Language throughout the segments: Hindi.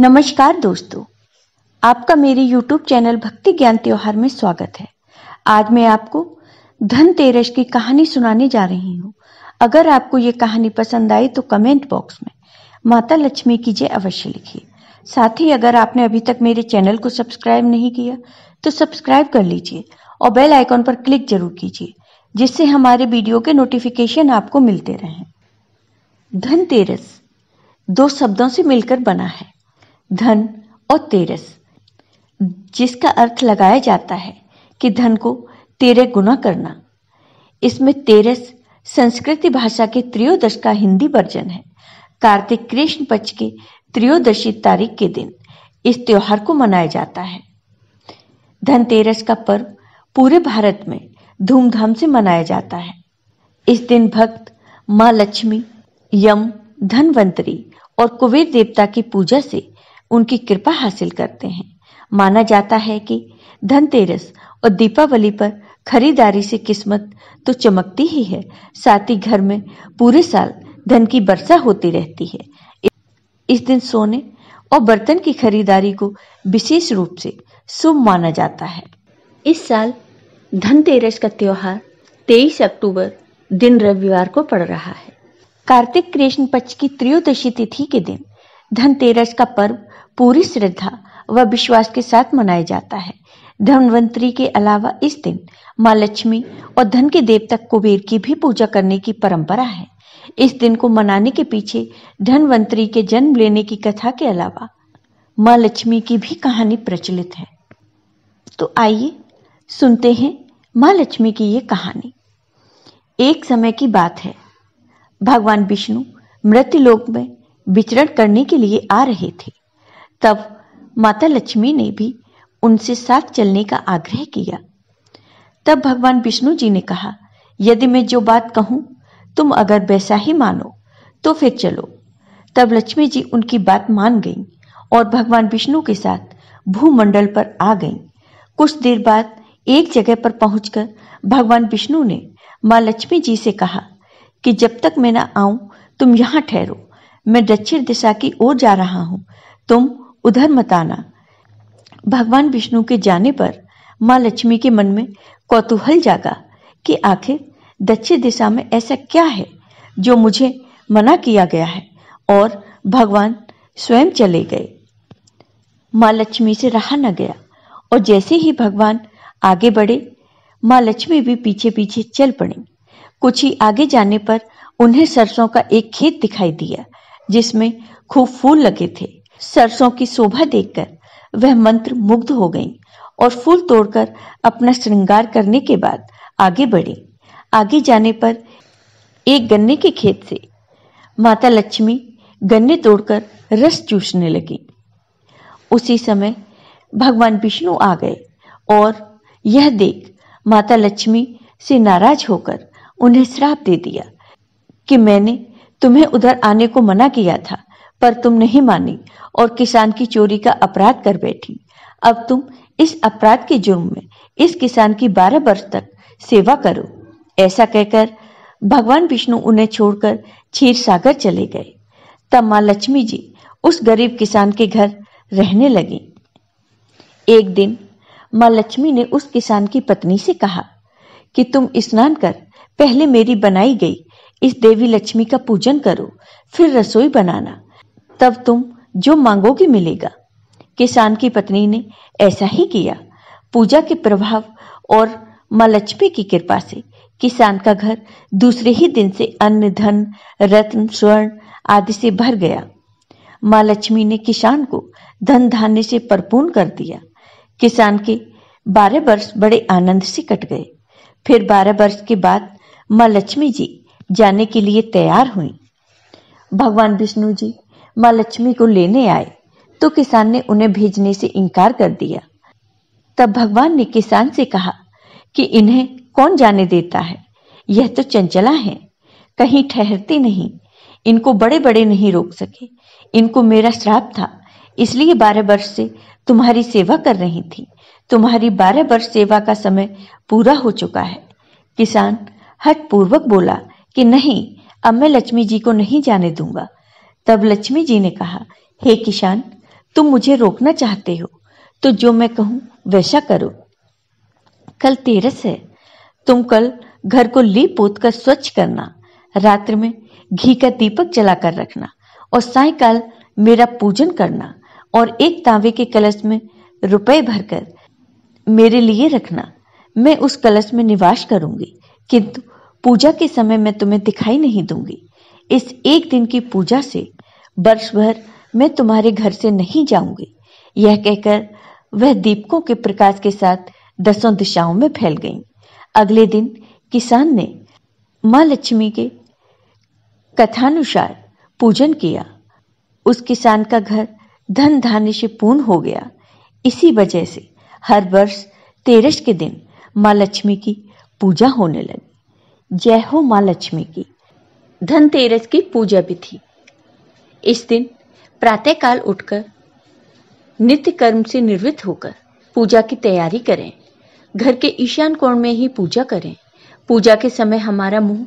नमस्कार दोस्तों आपका मेरे YouTube चैनल भक्ति ज्ञान त्योहार में स्वागत है आज मैं आपको धनतेरस की कहानी सुनाने जा रही हूँ अगर आपको ये कहानी पसंद आई तो कमेंट बॉक्स में माता लक्ष्मी की जय अवश्य लिखिए साथ ही अगर आपने अभी तक मेरे चैनल को सब्सक्राइब नहीं किया तो सब्सक्राइब कर लीजिए और बेल आइकॉन पर क्लिक जरूर कीजिए जिससे हमारे वीडियो के नोटिफिकेशन आपको मिलते रहें धनतेरस दो शब्दों से मिलकर बना है धन और तेरस जिसका अर्थ लगाया जाता है कि धन को तेरे गुना करना इसमें तेरस संस्कृति भाषा के त्रियोदश का हिंदी वर्जन है कार्तिक कृष्ण पक्ष के त्रियोदशी तारीख के दिन इस त्योहार को मनाया जाता है धनतेरस का पर्व पूरे भारत में धूमधाम से मनाया जाता है इस दिन भक्त माँ लक्ष्मी यम धनवंतरी और कुबेर देवता की पूजा से उनकी कृपा हासिल करते हैं माना जाता है कि धनतेरस और दीपावली पर खरीदारी से किस्मत तो चमकती ही है साथ ही घर में पूरे साल धन की वर्षा होती रहती है इस दिन सोने और बर्तन की खरीदारी को विशेष रूप से शुभ माना जाता है इस साल धनतेरस का त्योहार 23 अक्टूबर दिन रविवार को पड़ रहा है कार्तिक कृष्ण पक्ष की त्रियोदशी तिथि के दिन धनतेरस का पर्व पूरी श्रद्धा व विश्वास के साथ मनाया जाता है धनवंतरी के अलावा इस दिन माँ लक्ष्मी और धन के देवता कुबेर की भी पूजा करने की परंपरा है इस दिन को मनाने के पीछे धनवंतरी के जन्म लेने की कथा के अलावा माँ लक्ष्मी की भी कहानी प्रचलित है तो आइए सुनते हैं माँ लक्ष्मी की ये कहानी एक समय की बात है भगवान विष्णु लोक में विचरण करने के लिए आ रहे थे तब माता लक्ष्मी ने भी उनसे साथ चलने का आग्रह किया तब भगवान विष्णु जी ने कहा यदि मैं जो बात कहूं तुम अगर वैसा ही मानो तो फिर चलो तब लक्ष्मी जी उनकी बात मान गई और भगवान विष्णु के साथ भूमंडल पर आ गईं कुछ देर बाद एक जगह पर पहुंचकर भगवान विष्णु ने माँ लक्ष्मी जी से कहा कि जब तक मैं ना आऊं तुम यहाँ ठहरो मैं दक्षिण दिशा की ओर जा रहा हूं तुम उधर मत आना भगवान विष्णु के जाने पर माँ लक्ष्मी के मन में कौतूहल जागा कि आखिर दक्षिण दिशा में ऐसा क्या है जो मुझे मना किया गया है और भगवान स्वयं चले गए माँ लक्ष्मी से रहा न गया और जैसे ही भगवान आगे बढ़े माँ लक्ष्मी भी पीछे पीछे चल पड़ी कुछ ही आगे जाने पर उन्हें सरसों का एक खेत दिखाई दिया जिसमें खूब फूल लगे थे सरसों की शोभा देखकर वह मंत्र मुग्ध हो गई और फूल तोड़कर अपना श्रृंगार करने के बाद आगे बढ़ी आगे जाने पर एक गन्ने के खेत से माता लक्ष्मी गन्ने तोड़कर रस चूसने लगी उसी समय भगवान विष्णु आ गए और यह देख माता लक्ष्मी से नाराज होकर उन्हें श्राप दे दिया कि मैंने तुम्हें उधर आने को मना किया था पर तुम नहीं मानी और किसान की चोरी का अपराध कर बैठी अब तुम इस अपराध के जुर्म में इस किसान की बारह वर्ष तक सेवा करो ऐसा कहकर भगवान विष्णु उन्हें छोड़कर क्षीर सागर चले गए तब माँ लक्ष्मी जी उस गरीब किसान के घर रहने लगी एक दिन माँ लक्ष्मी ने उस किसान की पत्नी से कहा कि तुम स्नान कर पहले मेरी बनाई गई इस देवी लक्ष्मी का पूजन करो फिर रसोई बनाना तब तुम जो मांगोगे मिलेगा किसान की पत्नी ने ऐसा ही किया पूजा के प्रभाव और माँ लक्ष्मी की कृपा से किसान का घर दूसरे ही दिन से अन्न धन रत्न स्वर्ण आदि से भर गया माँ लक्ष्मी ने किसान को धन धान्य से परपूर्ण कर दिया किसान के बारह वर्ष बड़े आनंद से कट गए फिर बारह वर्ष के बाद माँ लक्ष्मी जी जाने के लिए तैयार हुई भगवान विष्णु जी माँ लक्ष्मी को लेने आए तो किसान ने उन्हें भेजने से इनकार कर दिया तब भगवान ने किसान से कहा कि इन्हें कौन जाने देता है यह तो चंचला है कहीं ठहरती नहीं इनको बड़े बड़े नहीं रोक सके इनको मेरा श्राप था इसलिए बारह वर्ष से तुम्हारी सेवा कर रही थी तुम्हारी बारह वर्ष सेवा का समय पूरा हो चुका है किसान हट पूर्वक बोला कि नहीं अब मैं लक्ष्मी जी को नहीं जाने दूंगा तब लक्ष्मी जी ने कहा हे hey किसान तुम मुझे रोकना चाहते हो तो जो मैं कहूं वैसा करो कल तेरस है तुम कल घर को ली पोत कर स्वच्छ करना रात्र में घी का दीपक जलाकर रखना और सायकाल मेरा पूजन करना और एक तांबे के कलश में रुपए भरकर मेरे लिए रखना मैं उस कलश में निवास करूंगी किंतु पूजा के समय मैं तुम्हें दिखाई नहीं दूंगी इस एक दिन की पूजा से वर्ष भर मैं तुम्हारे घर से नहीं जाऊंगी यह कहकर वह दीपकों के प्रकाश के साथ दसों दिशाओं में फैल गई अगले दिन किसान ने माँ लक्ष्मी के कथानुसार पूजन किया उस किसान का घर धन धान्य से पूर्ण हो गया इसी वजह से हर वर्ष तेरस के दिन माँ लक्ष्मी की पूजा होने लगी जय हो माँ लक्ष्मी की धनतेरस की पूजा भी थी इस दिन प्रातःकाल उठकर नित्य कर्म से निर्वृत्त होकर पूजा की तैयारी करें घर के ईशान कोण में ही पूजा करें पूजा के समय हमारा मुंह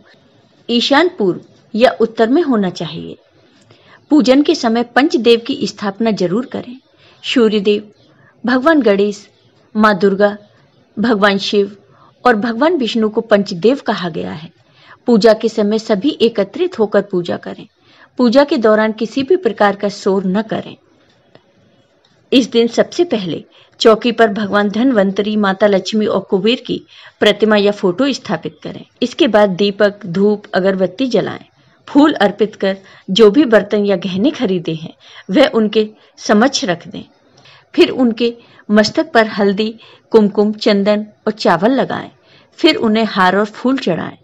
ईशान पूर्व या उत्तर में होना चाहिए पूजन के समय पंचदेव की स्थापना जरूर करें सूर्यदेव भगवान गणेश माँ दुर्गा भगवान शिव और भगवान विष्णु को पंचदेव कहा गया है पूजा के समय सभी एकत्रित होकर पूजा करें पूजा के दौरान किसी भी प्रकार का शोर न करें इस दिन सबसे पहले चौकी पर भगवान धनवंतरी माता लक्ष्मी और कुबेर की प्रतिमा या फोटो स्थापित करें इसके बाद दीपक धूप अगरबत्ती जलाएं फूल अर्पित कर जो भी बर्तन या गहने खरीदे हैं वह उनके समक्ष रख दें फिर उनके मस्तक पर हल्दी कुमकुम चंदन और चावल लगाएं फिर उन्हें हार और फूल चढ़ाएं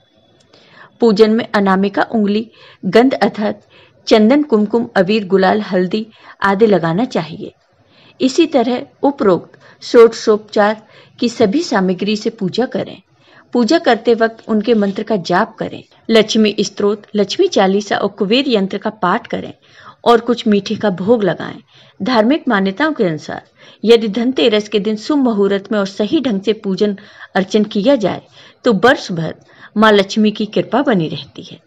पूजन में अनामिका उंगली गंध अर्थात चंदन कुमकुम अबीर गुलाल हल्दी आदि लगाना चाहिए इसी तरह उपरोक्त षोडशोपचार की सभी सामग्री से पूजा करें पूजा करते वक्त उनके मंत्र का जाप करें लक्ष्मी स्त्रोत लक्ष्मी चालीसा और कुबेर यंत्र का पाठ करें और कुछ मीठे का भोग लगाएं धार्मिक मान्यताओं के अनुसार यदि धनतेरस के दिन शुभ मुहूर्त में और सही ढंग से पूजन अर्चन किया जाए तो वर्ष भर माँ लक्ष्मी की कृपा बनी रहती है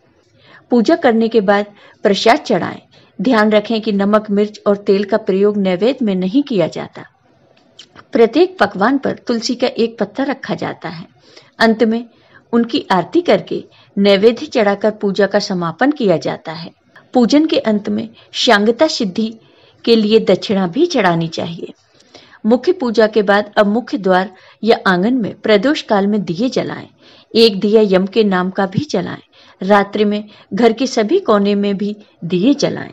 पूजा करने के बाद प्रसाद चढ़ाएं ध्यान रखें कि नमक मिर्च और तेल का प्रयोग नैवेद्य में नहीं किया जाता प्रत्येक पकवान पर तुलसी का एक पत्ता रखा जाता है अंत में उनकी आरती करके नैवेद्य चढ़ाकर पूजा का समापन किया जाता है पूजन के अंत में श्यांगता सिद्धि के लिए दक्षिणा भी चढ़ानी चाहिए मुख्य पूजा के बाद अब मुख्य द्वार या आंगन में प्रदोष काल में दिए जलाएं एक दिया यम के नाम का भी जलाएं रात्रि में घर के सभी कोने में भी दिए जलाएं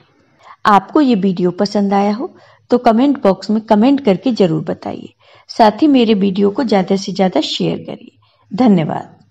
आपको ये वीडियो पसंद आया हो तो कमेंट बॉक्स में कमेंट करके जरूर बताइए साथ ही मेरे वीडियो को ज़्यादा से ज़्यादा शेयर करिए धन्यवाद